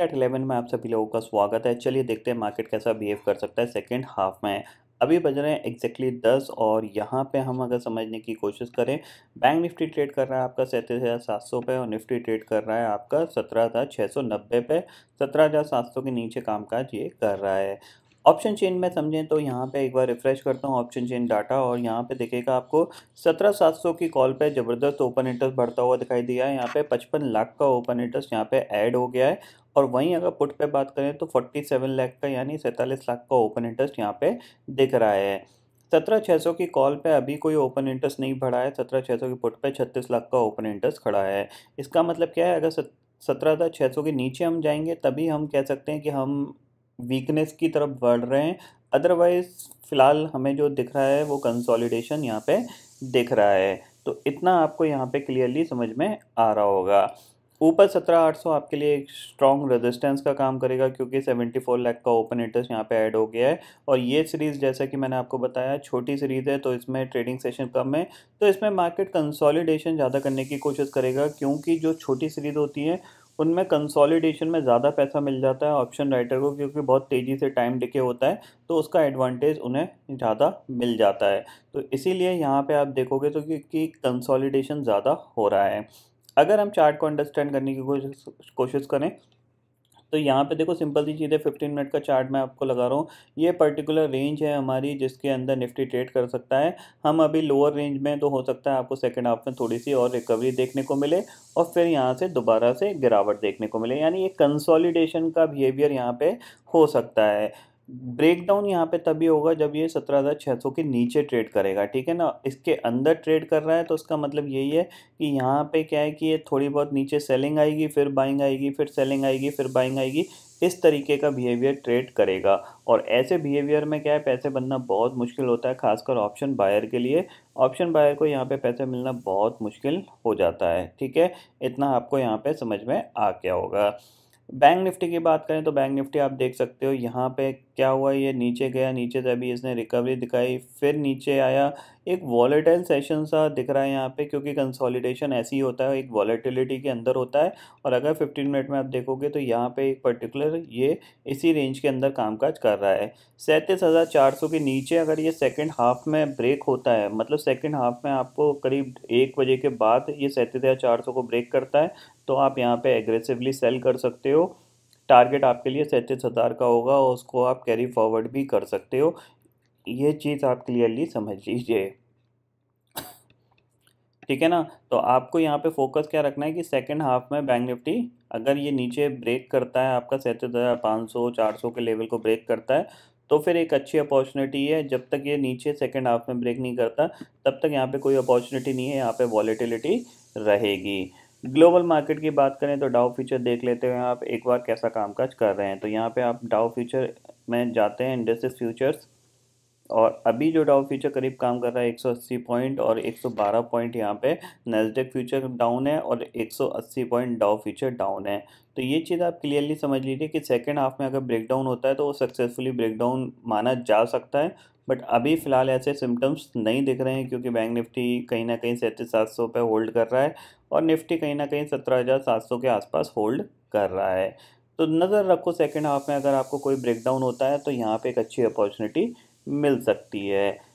at eleven में आप सभी लोगों का स्वागत है चलिए देखते हैं मार्केट कैसा बिहेव कर सकता है सेकेंड हाफ में अभी बज रहे हैं एक्जैक्टली दस और यहाँ पे हम अगर समझने की कोशिश करें बैंक निफ्टी ट्रेड कर रहा है आपका सैंतीस हज़ार सात सौ पे और निफ्टी ट्रेड कर रहा है आपका सत्रह हज़ार छः सौ नब्बे पे सत्रह हज़ार सात सौ के नीचे कामकाज ये कर रहा है ऑप्शन चेन में समझें तो यहाँ पे एक बार रिफ़्रेश करता हूँ ऑप्शन चेन डाटा और यहाँ पे देखेगा आपको सत्रह सात सौ की कॉल पे ज़बरदस्त ओपन इंटरेस्ट बढ़ता हुआ दिखाई दिया है यहाँ पे पचपन लाख का ओपन इंटरेस्ट यहाँ पे ऐड हो गया है और वहीं अगर पुट पे बात करें तो 47 लाख का यानी सैंतालीस लाख का ओपन इंटरेस्ट यहाँ पे दिख रहा है सत्रह छः सौ की कॉल पे अभी कोई ओपन इंटरेस्ट नहीं बढ़ा है सत्रह छः सौ की पुट पे छत्तीस लाख का ओपन इंटरेस्ट खड़ा है इसका मतलब क्या है अगर सत्रह हज़ार छः सौ के नीचे हम जाएंगे तभी हम कह सकते हैं कि हम वीकनेस की तरफ बढ़ रहे हैं अदरवाइज़ फ़िलहाल हमें जो दिख रहा है वो कंसोलिडेशन यहाँ पे दिख रहा है तो इतना आपको यहाँ पे क्लियरली समझ में आ रहा होगा ऊपर सत्रह आठ सौ आपके लिए एक स्ट्रॉन्ग रेजिस्टेंस का काम करेगा क्योंकि सेवेंटी फोर लैख का ओपन इंटरेस्ट यहाँ पे ऐड हो गया है और ये सीरीज़ जैसा कि मैंने आपको बताया छोटी सीरीज़ है तो इसमें ट्रेडिंग सेशन कम है तो इसमें मार्केट कंसोलिडेशन ज़्यादा करने की कोशिश करेगा क्योंकि जो छोटी सीरीज़ होती है उनमें कंसोलिडेशन में ज़्यादा पैसा मिल जाता है ऑप्शन राइटर को क्योंकि बहुत तेज़ी से टाइम डिके होता है तो उसका एडवांटेज उन्हें ज़्यादा मिल जाता है तो इसीलिए यहाँ पे आप देखोगे तो कि कंसोलिडेशन ज़्यादा हो रहा है अगर हम चार्ट को अंडरस्टैंड करने की कोशिश कोशिश करें तो यहाँ पे देखो सिंपल सी चीज़ें फिफ्टीन मिनट का चार्ट मैं आपको लगा रहा हूँ ये पर्टिकुलर रेंज है हमारी जिसके अंदर निफ्टी ट्रेड कर सकता है हम अभी लोअर रेंज में तो हो सकता है आपको सेकेंड हाफ में थोड़ी सी और रिकवरी देखने को मिले और फिर यहाँ से दोबारा से गिरावट देखने को मिले यानी ये कंसोलिडेशन का बिहेवियर यहाँ पर हो सकता है ब्रेकडाउन यहाँ पे तभी होगा जब ये सत्रह हज़ार छः सौ के नीचे ट्रेड करेगा ठीक है ना इसके अंदर ट्रेड कर रहा है तो उसका मतलब यही है कि यहाँ पे क्या है कि ये थोड़ी बहुत नीचे सेलिंग आएगी फिर बाइंग आएगी फिर सेलिंग आएगी फिर बाइंग आएगी इस तरीके का बिहेवियर ट्रेड करेगा और ऐसे बिहेवियर में क्या है पैसे बनना बहुत मुश्किल होता है खासकर ऑप्शन बायर के लिए ऑप्शन बायर को यहाँ पे पैसे मिलना बहुत मुश्किल हो जाता है ठीक है इतना आपको यहाँ पे समझ में आ गया होगा बैंक निफ्टी की बात करें तो बैंक निफ्टी आप देख सकते हो यहाँ पे क्या हुआ ये नीचे गया नीचे से अभी इसने रिकवरी दिखाई फिर नीचे आया एक वॉलेटाइल सेशन सा दिख रहा है यहाँ पे क्योंकि कंसोलिडेशन ऐसी ही होता है एक वॉलेटिलिटी के अंदर होता है और अगर 15 मिनट में आप देखोगे तो यहाँ पे एक पर्टिकुलर ये इसी रेंज के अंदर कामकाज कर रहा है सैंतीस हज़ार चार सौ के नीचे अगर ये सेकेंड हाफ में ब्रेक होता है मतलब सेकेंड हाफ में आपको करीब एक बजे के बाद ये सैंतीस हज़ार चार सौ को ब्रेक करता है तो आप यहाँ पर एग्रेसिवली सेल कर सकते हो टारगेट आपके लिए सैंतीस हज़ार का होगा और उसको आप कैरी फॉरवर्ड भी कर सकते हो ये चीज़ आप क्लियरली समझ लीजिए ठीक है ना तो आपको यहाँ पे फोकस क्या रखना है कि सेकंड हाफ में बैंक निफ्टी अगर ये नीचे ब्रेक करता है आपका सैंतीस हज़ार पाँच सौ चार सौ के लेवल को ब्रेक करता है तो फिर एक अच्छी अपॉर्चुनिटी है जब तक ये नीचे सेकेंड हाफ में ब्रेक नहीं करता तब तक यहाँ पे कोई अपॉर्चुनिटी नहीं है यहाँ पे वॉलीटिलिटी रहेगी ग्लोबल मार्केट की बात करें तो डाउ फ्यूचर देख लेते हैं आप एक बार कैसा कामकाज कर रहे हैं तो यहाँ पे आप डाउ फ्यूचर में जाते हैं इंडस्ट्रीज फ्यूचर्स और अभी जो डाउ फ्यूचर करीब काम कर रहा है 180 पॉइंट और 112 पॉइंट यहाँ पे नेस्डेक फ्यूचर डाउन है और 180 पॉइंट डाउ फ्यूचर डाउन है तो ये चीज़ आप क्लियरली समझ लीजिए कि सेकेंड हाफ में अगर ब्रेकडाउन होता है तो वो सक्सेसफुली ब्रेकडाउन माना जा सकता है बट अभी फ़िलहाल ऐसे सिम्टम्स नहीं दिख रहे हैं क्योंकि बैंक निफ्टी कहीं ना कहीं सैंतीस सात सौ पर होल्ड कर रहा है और निफ्टी कहीं ना कहीं सत्रह हज़ार सात सौ के आसपास होल्ड कर रहा है तो नज़र रखो सेकेंड हाफ में अगर आपको कोई ब्रेकडाउन होता है तो यहाँ पर एक अच्छी अपॉर्चुनिटी मिल सकती है